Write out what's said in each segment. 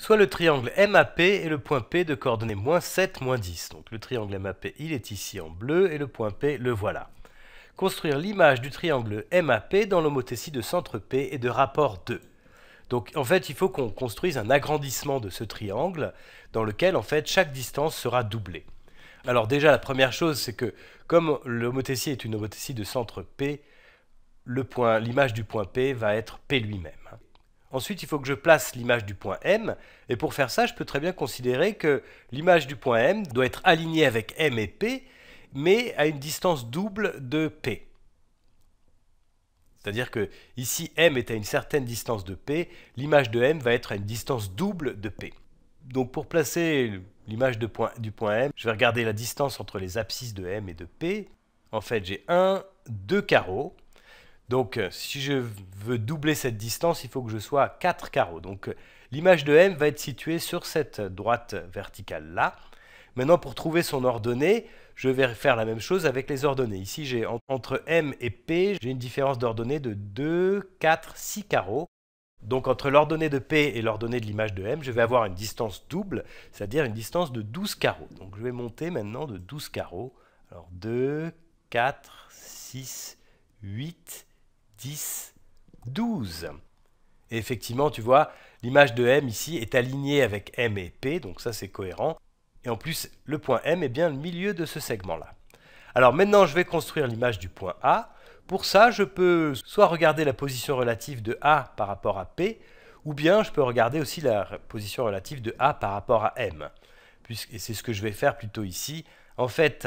soit le triangle MAP et le point P de coordonnées moins 7, moins 10. Donc le triangle MAP, il est ici en bleu et le point P, le voilà. Construire l'image du triangle MAP dans l'homothétie de centre P et de rapport 2. Donc en fait, il faut qu'on construise un agrandissement de ce triangle dans lequel en fait chaque distance sera doublée. Alors déjà, la première chose, c'est que comme l'homothétie est une homothétie de centre P, l'image du point P va être P lui-même. Ensuite, il faut que je place l'image du point M, et pour faire ça, je peux très bien considérer que l'image du point M doit être alignée avec M et P, mais à une distance double de P. C'est-à-dire que ici, M est à une certaine distance de P, l'image de M va être à une distance double de P. Donc pour placer l'image du point M, je vais regarder la distance entre les abscisses de M et de P. En fait, j'ai 1, 2 carreaux, donc euh, si je veux doubler cette distance, il faut que je sois à 4 carreaux. Donc euh, l'image de M va être située sur cette droite verticale là. Maintenant pour trouver son ordonnée, je vais faire la même chose avec les ordonnées. Ici j'ai entre M et P, j'ai une différence d'ordonnée de 2, 4, 6 carreaux. Donc entre l'ordonnée de P et l'ordonnée de l'image de M, je vais avoir une distance double, c'est-à-dire une distance de 12 carreaux. Donc je vais monter maintenant de 12 carreaux. Alors 2, 4, 6, 8, 10, 12. Et effectivement, tu vois, l'image de M ici est alignée avec M et P, donc ça c'est cohérent. Et en plus, le point M est bien le milieu de ce segment-là. Alors maintenant, je vais construire l'image du point A. Pour ça, je peux soit regarder la position relative de A par rapport à P, ou bien je peux regarder aussi la position relative de A par rapport à M. Et c'est ce que je vais faire plutôt ici. En fait,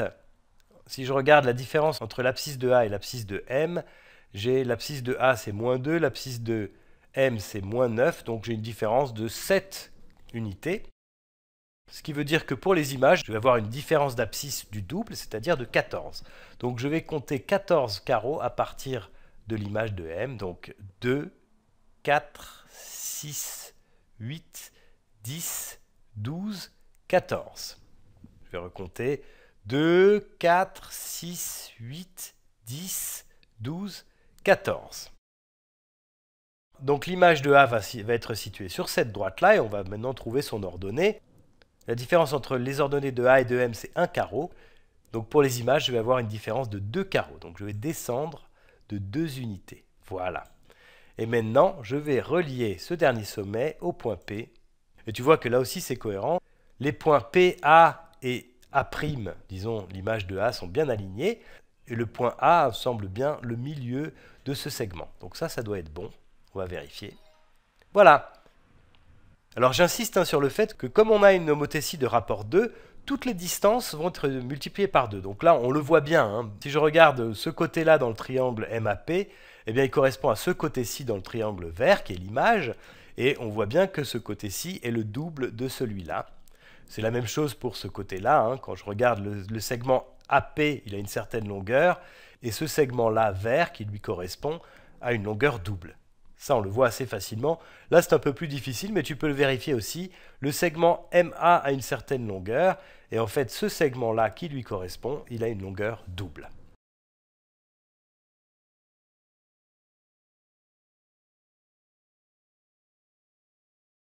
si je regarde la différence entre l'abscisse de A et l'abscisse de M, j'ai l'abscisse de A, c'est moins 2, l'abscisse de M, c'est moins 9, donc j'ai une différence de 7 unités. Ce qui veut dire que pour les images, je vais avoir une différence d'abscisse du double, c'est-à-dire de 14. Donc je vais compter 14 carreaux à partir de l'image de M, donc 2, 4, 6, 8, 10, 12, 14. Je vais recompter 2, 4, 6, 8, 10, 12, 14. Donc l'image de A va, être située sur cette droite-là et on va maintenant trouver son ordonnée. La différence entre les ordonnées de A et de M, c'est un carreau. Donc pour les images, je vais avoir une différence de deux carreaux. Donc je vais descendre de deux unités. Voilà. Et maintenant, je vais relier ce dernier sommet au point P. Et tu vois que là aussi, c'est cohérent. Les points P, A et A', disons l'image de A, sont bien alignés et le point A semble bien le milieu de ce segment. Donc ça, ça doit être bon. On va vérifier. Voilà. Alors j'insiste hein, sur le fait que comme on a une homothétie de rapport 2, toutes les distances vont être multipliées par 2. Donc là, on le voit bien. Hein. Si je regarde ce côté-là dans le triangle MAP, eh bien, il correspond à ce côté-ci dans le triangle vert, qui est l'image. Et on voit bien que ce côté-ci est le double de celui-là. C'est la même chose pour ce côté-là. Hein. Quand je regarde le, le segment AP, il a une certaine longueur, et ce segment-là vert qui lui correspond a une longueur double. Ça, on le voit assez facilement. Là, c'est un peu plus difficile, mais tu peux le vérifier aussi. Le segment MA a une certaine longueur, et en fait, ce segment-là qui lui correspond, il a une longueur double.